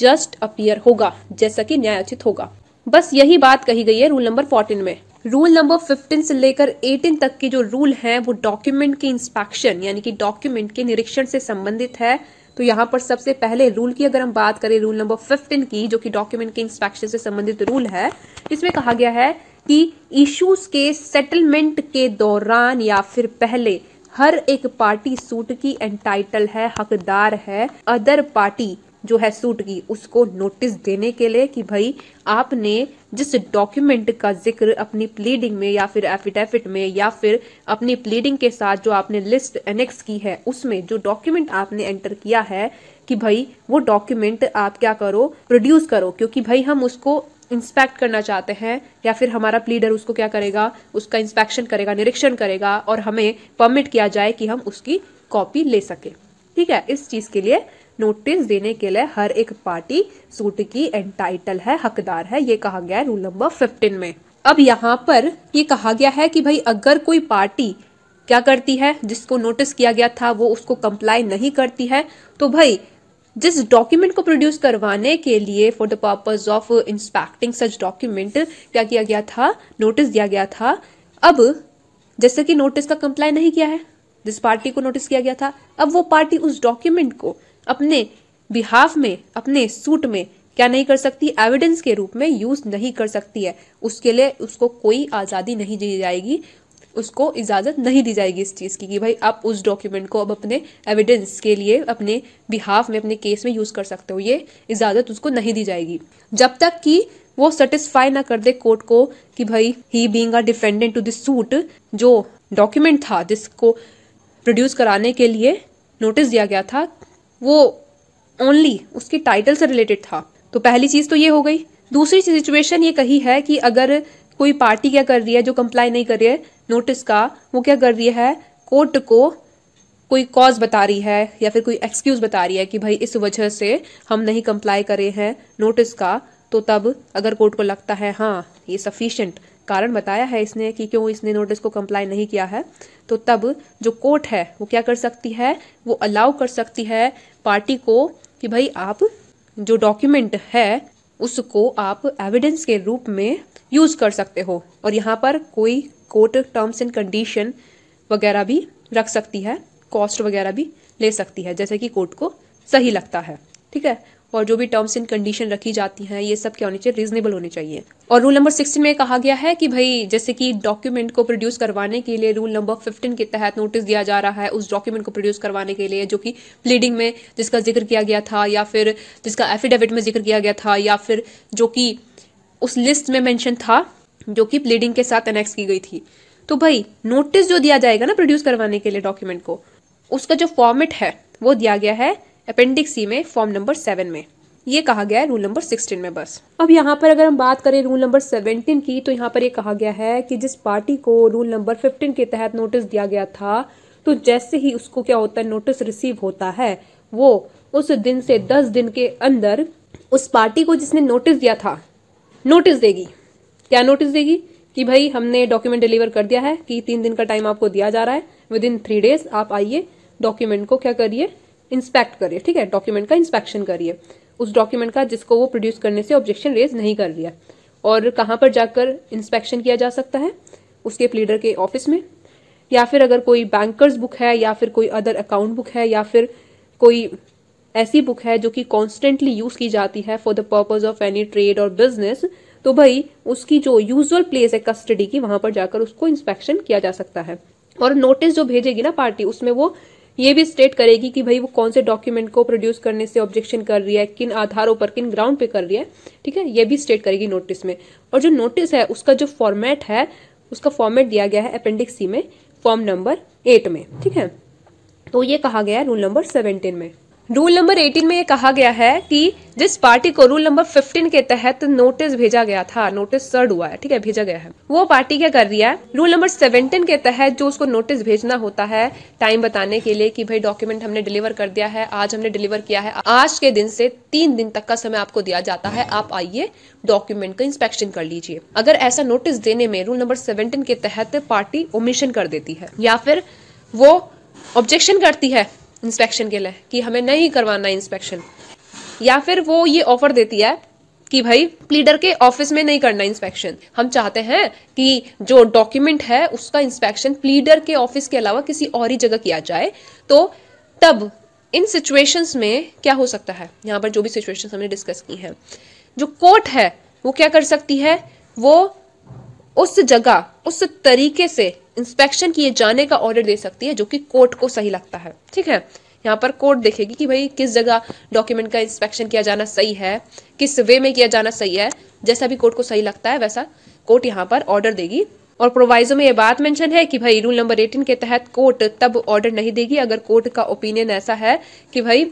जस्ट अपियर होगा जैसा कि न्यायोचित होगा बस यही बात कही गई है रूल नंबर फोर्टीन में रूल नंबर 15 से लेकर 18 तक के जो रूल हैं वो डॉक्यूमेंट के इंस्पेक्शन यानी कि डॉक्यूमेंट के निरीक्षण से संबंधित है तो यहाँ पर सबसे पहले रूल की अगर हम बात करें रूल नंबर फिफ्टीन की जो कि डॉक्यूमेंट के इंस्पेक्शन से संबंधित रूल है इसमें कहा गया है कि इश्यूज के सेटलमेंट के दौरान या फिर पहले हर एक पार्टी सूट की एंटाइटल है हकदार है अदर पार्टी जो है सूट की उसको नोटिस देने के लिए कि भाई आपने जिस डॉक्यूमेंट का जिक्र अपनी प्लीडिंग में या फिर एफिडेविट में या फिर अपनी प्लीडिंग के साथ जो आपने लिस्ट एनेक्स की है उसमें जो डॉक्यूमेंट आपने एंटर किया है कि भाई वो डॉक्यूमेंट आप क्या करो प्रोड्यूस करो क्योंकि भाई हम उसको इंस्पेक्ट करना चाहते हैं या फिर हमारा प्लीडर उसको क्या करेगा उसका इंस्पेक्शन करेगा निरीक्षण करेगा और हमें परमिट किया जाए कि हम उसकी कॉपी ले सके ठीक है इस चीज़ के लिए नोटिस देने के लिए हर एक पार्टी सूट की एंटाइटल है हकदार है ये कहा गया है रूल नंबर फिफ्टीन में अब यहाँ पर ये कहा गया है कि भाई अगर कोई पार्टी क्या करती है जिसको नोटिस किया गया था वो उसको कंप्लाई नहीं करती है तो भाई जिस डॉक्यूमेंट को प्रोड्यूस करवाने के लिए for the purpose of inspecting such document क्या किया गया था नोटिस दिया गया था अब जैसे कि नोटिस का कंप्लाई नहीं किया है जिस पार्टी को नोटिस किया गया था अब वो पार्टी उस डॉक्यूमेंट को अपने बिहाफ में अपने सूट में क्या नहीं कर सकती एविडेंस के रूप में यूज नहीं कर सकती है उसके लिए उसको कोई आज़ादी नहीं दी जाएगी उसको इजाज़त नहीं दी जाएगी इस चीज़ की कि भाई आप उस डॉक्यूमेंट को अब अपने एविडेंस के लिए अपने बिहाफ में अपने केस में यूज़ कर सकते हो ये इजाज़त उसको नहीं दी जाएगी जब तक कि वो सेटिस्फाई ना कर दे कोर्ट को कि भाई ही being a defendant to this suit जो डॉक्यूमेंट था जिसको प्रोड्यूस कराने के लिए नोटिस दिया गया था वो ओनली उसके टाइटल से रिलेटेड था तो पहली चीज़ तो ये हो गई दूसरी सिचुएशन ये कही है कि अगर कोई पार्टी क्या कर रही है जो कंप्लाई नहीं कर रही है नोटिस का वो क्या कर रही है कोर्ट को कोई कॉज बता रही है या फिर कोई एक्सक्यूज बता रही है कि भाई इस वजह से हम नहीं कंप्लाई करे हैं नोटिस का तो तब अगर कोर्ट को लगता है हाँ ये सफिशेंट कारण बताया है इसने कि क्यों इसने नोटिस को कंप्लाई नहीं किया है तो तब जो कोर्ट है वो क्या कर सकती है वो अलाउ कर सकती है पार्टी को कि भाई आप जो डॉक्यूमेंट है उसको आप एविडेंस के रूप में यूज कर सकते हो और यहाँ पर कोई कोर्ट टर्म्स एंड कंडीशन वगैरह भी रख सकती है कॉस्ट वगैरह भी ले सकती है जैसे कि कोर्ट को सही लगता है ठीक है और जो भी टर्म्स एंड कंडीशन रखी जाती हैं ये सब क्या होने चाहिए रीजनेबल होने चाहिए और रूल नंबर सिक्सटीन में कहा गया है कि भाई जैसे कि डॉक्यूमेंट को प्रोड्यूस करवाने के लिए रूल नंबर फिफ्टीन के तहत नोटिस दिया जा रहा है उस डॉक्यूमेंट को प्रोड्यूस करवाने के लिए जो कि प्लीडिंग में जिसका जिक्र किया गया था या फिर जिसका एफिडेविट में जिक्र किया गया था या फिर जो कि उस लिस्ट में मैंशन था जो कि प्लीडिंग के साथ अनेक्स की गई थी तो भाई नोटिस जो दिया जाएगा ना प्रोड्यूस करवाने के लिए डॉक्यूमेंट को उसका जो फॉर्मेट है वो दिया गया है अपेंडिक्स सी में फॉर्म नंबर सेवन में ये कहा गया है रूल नंबर सिक्सटीन में बस अब यहाँ पर अगर हम बात करें रूल नंबर सेवनटीन की तो यहाँ पर ये यह कहा गया है कि जिस पार्टी को रूल नंबर फिफ्टीन के तहत नोटिस दिया गया था तो जैसे ही उसको क्या होता है नोटिस रिसीव होता है वो उस दिन से दस दिन के अंदर उस पार्टी को जिसने नोटिस दिया था नोटिस देगी क्या नोटिस देगी कि भाई हमने डॉक्यूमेंट डिलीवर कर दिया है कि तीन दिन का टाइम आपको दिया जा रहा है विद इन थ्री डेज आप आइए डॉक्यूमेंट को क्या करिए इंस्पेक्ट करिए ठीक है डॉक्यूमेंट का इंस्पेक्शन करिए उस डॉक्यूमेंट का जिसको वो प्रोड्यूस करने से ऑब्जेक्शन रेज नहीं कर रही है और कहाँ पर जाकर इंस्पेक्शन किया जा सकता है उसके प्लीडर के ऑफिस में या फिर अगर कोई बैंकर्स बुक है या फिर कोई अदर अकाउंट बुक है या फिर कोई ऐसी बुक है जो कि कॉन्स्टेंटली यूज की जाती है for the purpose of any trade और बिजनेस तो भाई उसकी जो यूजुअल प्लेस है कस्टडी की वहां पर जाकर उसको इंस्पेक्शन किया जा सकता है और नोटिस जो भेजेगी ना पार्टी उसमें वो ये भी स्टेट करेगी कि भाई वो कौन से डॉक्यूमेंट को प्रोड्यूस करने से ऑब्जेक्शन कर रही है किन आधारों पर किन ग्राउंड पे कर रही है ठीक है ये भी स्टेट करेगी नोटिस में और जो नोटिस है उसका जो फॉर्मेट है उसका फॉर्मेट दिया गया है अपेंडिक्स सी में फॉर्म नंबर एट में ठीक है तो ये कहा गया है रूल नंबर सेवेंटीन में रूल नंबर 18 में ये कहा गया है कि जिस पार्टी को रूल नंबर 15 के तहत नोटिस भेजा गया था नोटिस सर्ड हुआ है ठीक है भेजा गया है वो पार्टी क्या कर रही है रूल नंबर 17 के तहत जो उसको नोटिस भेजना होता है टाइम बताने के लिए कि भाई डॉक्यूमेंट हमने डिलीवर कर दिया है आज हमने डिलीवर किया है आज के दिन से तीन दिन तक का समय आपको दिया जाता है आप आइए डॉक्यूमेंट का इंस्पेक्शन कर लीजिए अगर ऐसा नोटिस देने में रूल नंबर सेवेंटीन के तहत पार्टी ओमिशन कर देती है या फिर वो ऑब्जेक्शन करती है इंस्पेक्शन के लिए कि हमें नहीं करवाना इंस्पेक्शन या फिर वो ये ऑफर देती है कि भाई प्लीडर के ऑफिस में नहीं करना इंस्पेक्शन हम चाहते हैं कि जो डॉक्यूमेंट है उसका इंस्पेक्शन प्लीडर के ऑफिस के अलावा किसी और ही जगह किया जाए तो तब इन सिचुएशंस में क्या हो सकता है यहां पर जो भी सिचुएशंस हमने डिस्कस की हैं जो कोर्ट है वो क्या कर सकती है वो उस जगह उस तरीके से इंस्पेक्शन किए जाने का ऑर्डर दे सकती है जो कि कोर्ट को सही लगता है ठीक है यहाँ पर कोर्ट देखेगी कि भाई किस जगह डॉक्यूमेंट का इंस्पेक्शन किया जाना सही है किस वे में किया जाना सही है जैसा भी कोर्ट को सही लगता है वैसा कोर्ट यहाँ पर ऑर्डर देगी और प्रोवाइजो में ये बात मेंशन है कि भाई रूल नंबर 18 के तहत कोर्ट तब ऑर्डर नहीं देगी अगर कोर्ट का ओपिनियन ऐसा है कि भाई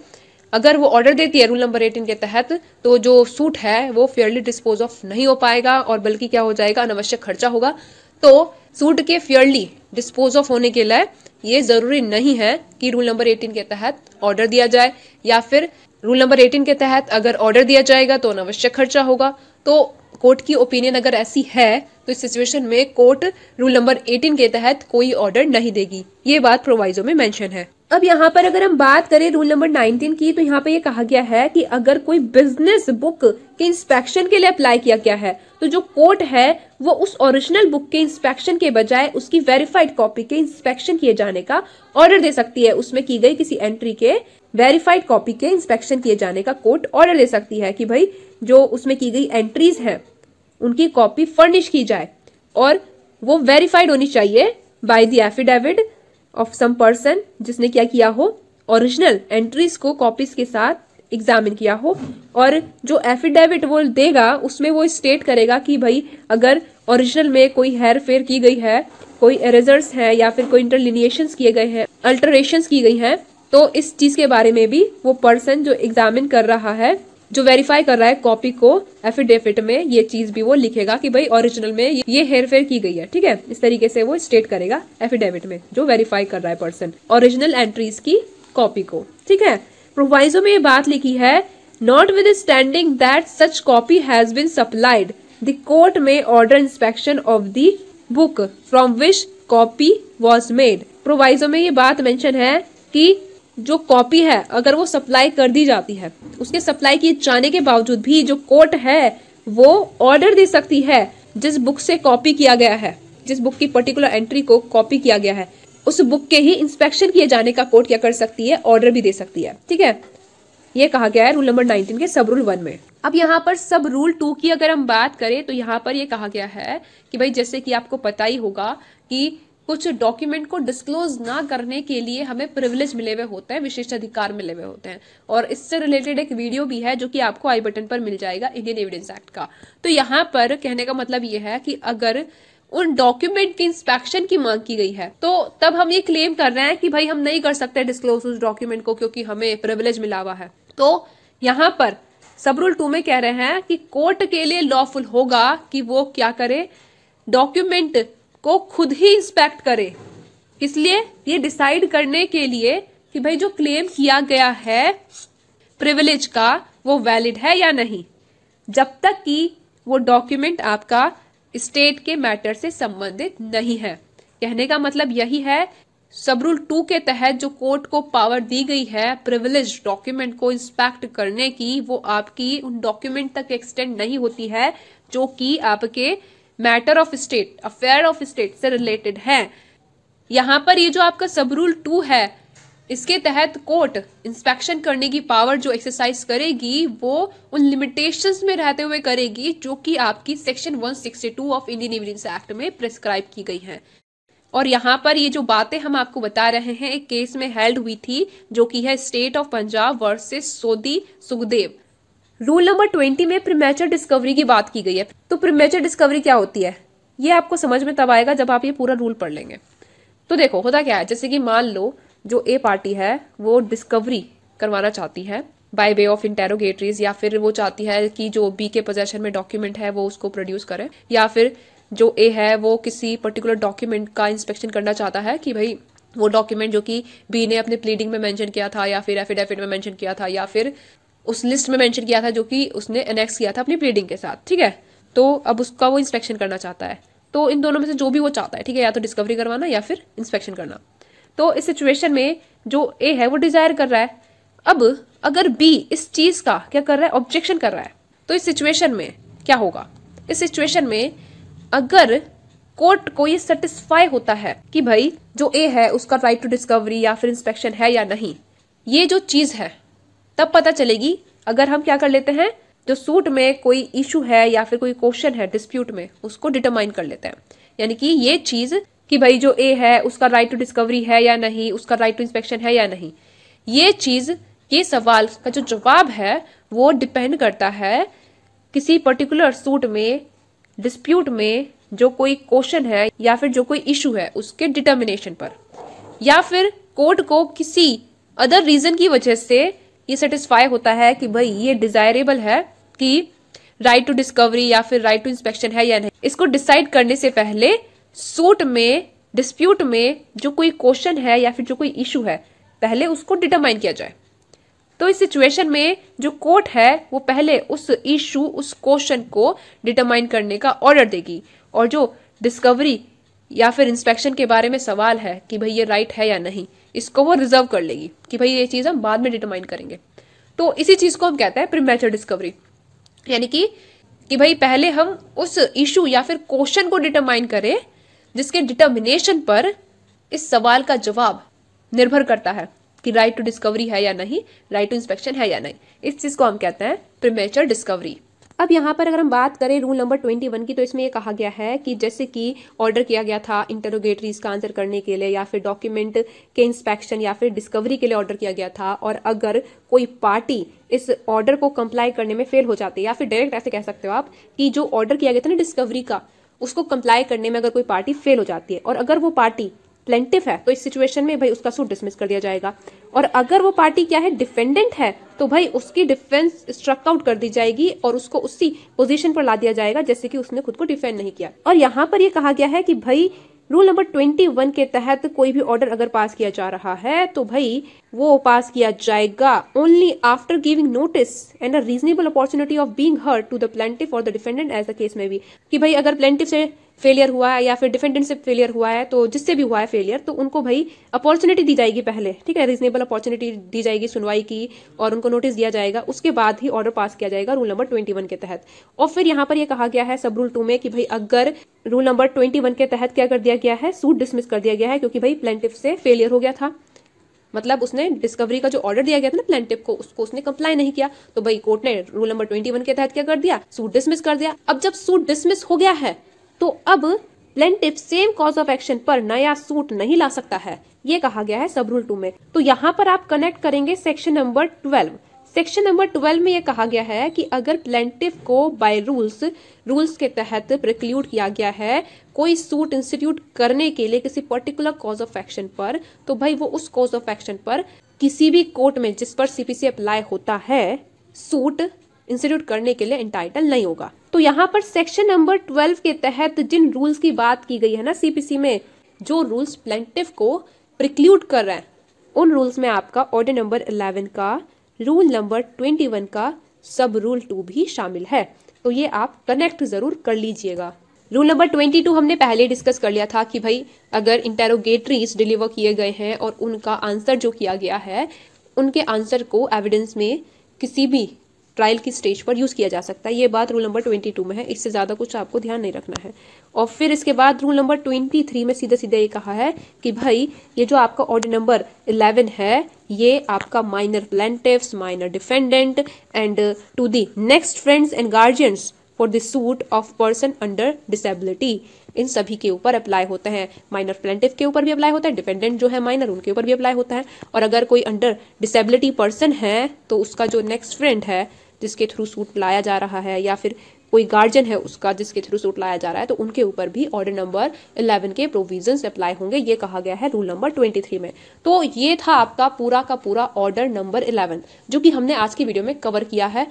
अगर वो ऑर्डर देती है रूल नंबर 18 के तहत तो जो सूट है वो फेयरली डिस्पोज ऑफ नहीं हो पाएगा और बल्कि क्या हो जाएगा अनावश्यक खर्चा होगा तो सूट के फेयरली डिस्पोज ऑफ होने के लिए ये ज़रूरी नहीं है कि रूल नंबर 18 के तहत ऑर्डर दिया जाए या फिर रूल नंबर 18 के तहत अगर ऑर्डर दिया जाएगा तो अनावश्यक खर्चा होगा तो कोर्ट की ओपिनियन अगर ऐसी है तो इस सिचुएशन में कोर्ट रूल नंबर 18 के तहत कोई ऑर्डर नहीं देगी ये बात प्रोवाइजो में मेंशन है अब यहाँ पर अगर हम बात करें रूल नंबर 19 की तो यहाँ पर ये यह कहा गया है कि अगर कोई बिजनेस बुक के इंस्पेक्शन के लिए अप्लाई किया गया है तो जो कोर्ट है वो उस ओरिजिनल बुक के इंस्पेक्शन के बजाय उसकी वेरीफाइड कॉपी के इंस्पेक्शन किए जाने का ऑर्डर दे सकती है उसमें की गई किसी एंट्री के वेरीफाइड कॉपी के इंस्पेक्शन किए जाने का कोर्ट ऑर्डर दे सकती है कि भाई जो उसमें की गई एंट्रीज है उनकी कॉपी फर्निश की जाए और वो वेरीफाइड होनी चाहिए by the affidavit of some person जिसने क्या किया हो ओरिजिनल एंट्रीज को कॉपीज के साथ एग्जामिन किया हो और जो एफिडेविट वो देगा उसमें वो स्टेट करेगा कि भाई अगर ओरिजिनल में कोई हेर फेर की गई है कोई एरेजर्स हैं या फिर कोई इंटरलिनिएशन किए गए हैं अल्टरेशन की गई हैं तो इस चीज़ के बारे में भी वो पर्सन जो एग्जामिन कर रहा है जो वेरीफाई कर रहा है कॉपी को एफिडेविट में ये चीज भी वो लिखेगा कि भाई ओरिजिनल में ये हेर फेर की गई है ठीक है इस तरीके से वो स्टेट करेगा एफिडेविट में जो वेरीफाई कर रहा है पर्सन ओरिजिनल एंट्रीज की कॉपी को ठीक है प्रोवाइजो में ये बात लिखी है notwithstanding that such copy has been supplied the court में order inspection of the book from which copy was made proviso में ये बात मैंशन है कि जो कॉपी है अगर वो सप्लाई कर दी जाती है उसके सप्लाई किए जाने के बावजूद भी जो कोर्ट है वो ऑर्डर दे सकती है जिस बुक से कॉपी किया गया है जिस बुक की पर्टिकुलर एंट्री को कॉपी किया गया है उस बुक के ही इंस्पेक्शन किए जाने का कोर्ट क्या कर सकती है ऑर्डर भी दे सकती है ठीक है ये कहा गया है रूल नंबर 19 के सब रूल वन में अब यहाँ पर सब रूल टू की अगर हम बात करें तो यहाँ पर ये कहा गया है कि भाई जैसे कि आपको पता ही होगा कि कुछ डॉक्यूमेंट को डिस्क्लोज ना करने के लिए हमें प्रिविलेज मिले हुए होते हैं विशेष अधिकार मिले हुए होते हैं और इससे रिलेटेड एक वीडियो भी है जो कि आपको आई बटन पर मिल जाएगा इंडियन एविडेंस एक्ट का तो यहाँ पर कहने का मतलब यह है कि अगर उन डॉक्यूमेंट की इंस्पेक्शन की मांग की गई है तो तब हम ये क्लेम कर रहे हैं कि भाई हम नहीं कर सकते डिस्क्लोज उस डॉक्यूमेंट को क्योंकि हमें प्रिविलेज मिला हुआ है तो यहां पर सब रूल टू में कह रहे हैं कि कोर्ट के लिए लॉफुल होगा कि वो क्या करे डॉक्यूमेंट को खुद ही इंस्पेक्ट करे इसलिए ये डिसाइड करने के लिए कि भाई जो क्लेम किया गया है प्रिविलेज का वो वैलिड है या नहीं जब तक कि वो डॉक्यूमेंट आपका स्टेट के मैटर से संबंधित नहीं है कहने का मतलब यही है सब रूल टू के तहत जो कोर्ट को पावर दी गई है प्रिविलेज डॉक्यूमेंट को इंस्पेक्ट करने की वो आपकी उन डॉक्यूमेंट तक एक्सटेंड नहीं होती है जो कि आपके matter of state affair of state से रिलेटेड है यहाँ पर ये जो आपका सब रूल टू है इसके तहत कोर्ट इंस्पेक्शन करने की पावर जो एक्सरसाइज करेगी वो उन लिमिटेशंस में रहते हुए करेगी जो कि आपकी section 162 of Indian Evidence Act में प्रिस्क्राइब की गई है और यहाँ पर ये जो बातें हम आपको बता रहे हैं एक केस में हेल्ड हुई थी जो कि है state of Punjab versus Sodhi Sukhdev rule number twenty में प्रीमेचर डिस्कवरी की बात की गई है तो प्रीमेचर डिस्कवरी क्या होती है ये आपको समझ में तब आएगा जब आप ये पूरा रूल पढ़ लेंगे तो देखो होता क्या है जैसे कि मान लो जो ए पार्टी है वो डिस्कवरी करवाना चाहती है बाय वे ऑफ इंटेरोगेटरीज या फिर वो चाहती है कि जो बी के पोजेशन में डॉक्यूमेंट है वो उसको प्रोड्यूस करे या फिर जो ए है वो किसी पर्टिकुलर डॉक्यूमेंट का इंस्पेक्शन करना चाहता है कि भाई वो डॉक्यूमेंट जो कि बी ने अपने प्लीडिंग में मेंशन किया था या फिर एफिडेविट में मेंशन किया था या फिर उस लिस्ट में मेंशन किया था जो कि उसने एनेक्स किया था अपनी ब्रीडिंग के साथ ठीक है तो अब उसका वो इंस्पेक्शन करना चाहता है तो इन दोनों में से जो भी वो चाहता है ठीक है या तो डिस्कवरी करवाना या फिर इंस्पेक्शन करना तो इस सिचुएशन में जो ए है वो डिजायर कर रहा है अब अगर बी इस चीज का क्या कर रहा है ऑब्जेक्शन कर रहा है तो इस सिचुएशन में क्या होगा इस सिचुएशन में अगर कोर्ट को ये सेटिस्फाई होता है कि भाई जो ए है उसका राइट टू डिस्कवरी या फिर इंस्पेक्शन है या नहीं ये जो चीज है तब पता चलेगी अगर हम क्या कर लेते हैं जो सूट में कोई इशू है या फिर कोई क्वेश्चन है डिस्प्यूट में उसको डिटरमाइन कर लेते हैं यानी कि ये चीज कि भाई जो ए है उसका राइट टू डिस्कवरी है या नहीं उसका राइट टू इंस्पेक्शन है या नहीं ये चीज ये सवाल का जो जवाब है वो डिपेंड करता है किसी पर्टिकुलर सूट में डिस्प्यूट में जो कोई क्वेश्चन है या फिर जो कोई इशू है उसके डिटर्मिनेशन पर या फिर कोर्ट को किसी अदर रीजन की वजह से ये सेटिस्फाई होता है कि भाई ये डिजायरेबल है कि राइट टू डिस्कवरी या फिर राइट टू इंस्पेक्शन है या नहीं इसको डिसाइड करने से पहले सूट में डिस्प्यूट में जो कोई क्वेश्चन है या फिर जो कोई इशू है पहले उसको डिटरमाइन किया जाए तो इस सिचुएशन में जो कोर्ट है वो पहले उस इशू उस क्वेश्चन को डिटरमाइन करने का ऑर्डर देगी और जो डिस्कवरी या फिर इंस्पेक्शन के बारे में सवाल है कि भाई ये राइट है या नहीं इसको वो रिजर्व कर लेगी कि भाई ये चीज़ हम बाद में डिटरमाइन करेंगे तो इसी चीज़ को हम कहते हैं प्रीमेचर डिस्कवरी यानी कि कि भाई पहले हम उस इशू या फिर क्वेश्चन को डिटरमाइन करें जिसके डिटर्मिनेशन पर इस सवाल का जवाब निर्भर करता है कि राइट टू डिस्कवरी है या नहीं राइट टू इंस्पेक्शन है या नहीं इस चीज़ को हम कहते हैं प्रीमेचर डिस्कवरी अब यहाँ पर अगर हम बात करें रूल नंबर ट्वेंटी वन की तो इसमें यह कहा गया है कि जैसे कि ऑर्डर किया गया था इंटरोगेटरीज का आंसर करने के लिए या फिर डॉक्यूमेंट के इंस्पेक्शन या फिर डिस्कवरी के लिए ऑर्डर किया गया था और अगर कोई पार्टी इस ऑर्डर को कंप्लाई करने में फेल हो जाती है या फिर डायरेक्ट ऐसे कह सकते हो आप कि जो ऑर्डर किया गया था ना डिस्कवरी का उसको कंप्लाई करने में अगर कोई पार्टी फेल हो जाती है और अगर वो पार्टी प्लेंटिव है तो इस सिचुएशन में भाई उसका सूट डिसमिस कर दिया जाएगा और अगर वो पार्टी क्या है डिफेंडेंट है तो भाई उसकी डिफेंस स्ट्रक आउट कर दी जाएगी और उसको उसी पोजीशन पर ला दिया जाएगा जैसे कि उसने खुद को डिफेंड नहीं किया और यहाँ पर ये कहा गया है कि भाई रूल नंबर ट्वेंटी वन के तहत कोई भी ऑर्डर अगर पास किया जा रहा है तो भाई वो पास किया जाएगा only after giving notice and a reasonable opportunity of being heard to the plaintiff और the defendant as the case में भी कि भाई अगर प्लेंटिव से फेलियर हुआ है या फिर डिफेंडेंट से फेलियर हुआ है तो जिससे भी हुआ है फेलियर तो उनको भाई अपॉर्चुनिटी दी जाएगी पहले ठीक है रीजनेबल अपॉर्चुनिटी दी जाएगी सुनवाई की और उनको नोटिस दिया जाएगा उसके बाद ही ऑर्डर पास किया जाएगा रूल नंबर ट्वेंटी के तहत और फिर यहाँ पर यह कहा गया है सब रूल टू में कि भाई अगर रूल नंबर ट्वेंटी के तहत क्या कर दिया गया है सूट डिसमिस कर दिया गया है क्योंकि भाई प्लेंटिव से फेलियर हो गया था मतलब उसने डिस्कवरी का जो ऑर्डर दिया गया था ना प्लेंटिव को उसको उसने कंप्लाई नहीं किया तो भाई कोर्ट ने रूल नंबर ट्वेंटी वन के तहत क्या कर दिया सूट डिसमिस कर दिया अब जब सूट डिसमिस हो गया है तो अब plaintiff same cause of action पर नया सूट नहीं ला सकता है ये कहा गया है सब रूल टू में तो यहाँ पर आप कनेक्ट करेंगे section number twelve section number twelve में यह कहा गया है कि अगर प्लेंटिव को बाय रूल्स रूल्स के तहत प्रिक्लूड किया गया है कोई सूट इंस्टीट्यूट करने के लिए किसी पर्टिकुलर कॉज ऑफ एक्शन पर तो भाई वो उस कॉज ऑफ एक्शन पर किसी भी कोर्ट में जिस पर सीपीसी अप्लाई होता है सूट इंस्टीट्यूट करने के लिए इंटाइटल नहीं होगा तो यहाँ पर सेक्शन नंबर ट्वेल्व के तहत जिन रूल्स की बात की गई है ना सीपीसी में जो रूल्स प्लेंटिव को प्रिक्लूड कर रहे हैं उन रूल्स में आपका ऑर्डर नंबर इलेवन का रूल नंबर ट्वेंटी वन का सब रूल टू भी शामिल है तो ये आप कनेक्ट जरूर कर लीजिएगा रूल नंबर ट्वेंटी टू हमने पहले डिस्कस कर लिया था कि भाई अगर इंटेरोगेटरीज डिलीवर किए गए हैं और उनका आंसर जो किया गया है उनके आंसर को एविडेंस में किसी भी ट्रायल की स्टेज पर यूज़ किया जा सकता है ये बात रूल नंबर ट्वेंटी टू में है इससे ज़्यादा कुछ आपको ध्यान नहीं रखना है और फिर इसके बाद रूल नंबर ट्वेंटी थ्री में सीधे सीधे ये कहा है कि भाई ये जो आपका ऑर्डर नंबर इलेवन है ये आपका minor plaintiffs minor defendant and to the next friends and guardians for the suit of person under disability इन सभी के ऊपर अप्लाई होते हैं माइनर प्लेंटिव के ऊपर भी अप्लाई होता है डिपेंडेंट जो है माइनर उनके ऊपर भी अप्लाई होता है और अगर कोई अंडर डिसेबिलिटी पर्सन है तो उसका जो नेक्स्ट फ्रेंड है जिसके थ्रू सूट लाया जा रहा है या फिर कोई गार्जियन है उसका जिसके थ्रू सूट लाया जा रहा है तो उनके ऊपर भी ऑर्डर नंबर 11 के प्रोविजंस अप्लाई होंगे ये कहा गया है रूल नंबर 23 में तो ये था आपका पूरा का पूरा ऑर्डर नंबर 11 जो कि हमने आज की वीडियो में कवर किया है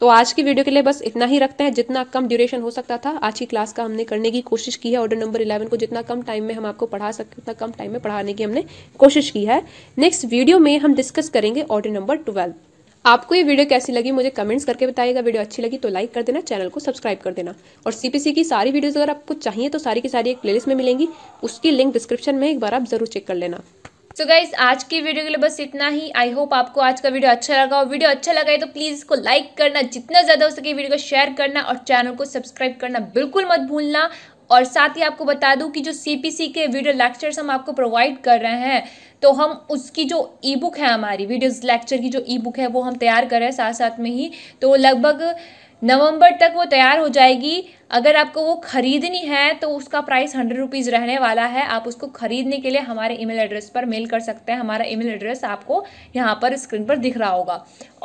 तो आज की वीडियो के लिए बस इतना ही रखते हैं जितना कम ड्यूरेशन हो सकता था आज की क्लास का हमने करने की कोशिश की है ऑर्डर नंबर इलेवन को जितना कम टाइम में हम आपको पढ़ा सकते उतना कम टाइम में पढ़ाने की हमने कोशिश की है नेक्स्ट वीडियो में हम डिस्कस करेंगे ऑर्डर नंबर ट्वेल्व आपको ये वीडियो कैसी लगी मुझे कमेंट्स करके बताइएगा वीडियो अच्छी लगी तो लाइक कर देना चैनल को सब्सक्राइब कर देना और सीपीसी की सारी वीडियोस अगर आपको चाहिए तो सारी की सारी एक प्लेलिस्ट में मिलेंगी उसकी लिंक डिस्क्रिप्शन में एक बार आप जरूर चेक कर लेना सो so गाइज आज की वीडियो के लिए बस इतना ही आई होप आपको आज का वीडियो अच्छा लगा और वीडियो अच्छा लगा है तो प्लीज़ इसको लाइक करना जितना ज़्यादा हो सके वीडियो को शेयर करना और चैनल को सब्सक्राइब करना बिल्कुल मत भूलना और साथ ही आपको बता दूं कि जो सीपीसी के वीडियो लेक्चर्स हम आपको प्रोवाइड कर रहे हैं तो हम उसकी जो ई बुक है हमारी वीडियोस लेक्चर की जो ई बुक है वो हम तैयार कर रहे हैं साथ साथ में ही तो लगभग नवंबर तक वो तैयार हो जाएगी अगर आपको वो ख़रीदनी है तो उसका प्राइस हंड्रेड रुपीज़ रहने वाला है आप उसको ख़रीदने के लिए हमारे ईमेल एड्रेस पर मेल कर सकते हैं हमारा ईमेल एड्रेस आपको यहाँ पर स्क्रीन पर दिख रहा होगा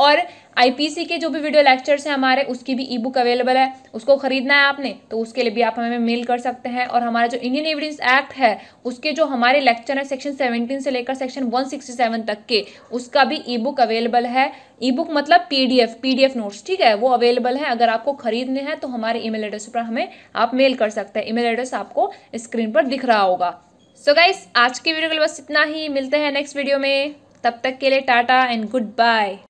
और आईपीसी के जो भी वीडियो लेक्चर्स हैं हमारे उसकी भी ई बुक अवेलेबल है उसको खरीदना है आपने तो उसके लिए भी आप हमें मेल कर सकते हैं और हमारा जो इंडियन एविडेंस एक्ट है उसके जो हमारे लेक्चर हैं सेक्शन सेवनटीन से लेकर सेक्शन वन सिक्सटी सेवन तक के उसका भी ई बुक अवेलेबल है ई बुक मतलब P P D F D F notes ठीक है वो अवेलेबल है अगर आपको खरीदने हैं तो हमारे ई मेल एड्रेस पर हमें आप मेल कर सकते हैं ई मेल एड्रेस आपको स्क्रीन पर दिख रहा होगा सो so गाइस आज के वीडियो के लिए बस इतना ही मिलते हैं नेक्स्ट वीडियो में तब तक के लिए टाटा एंड गुड बाय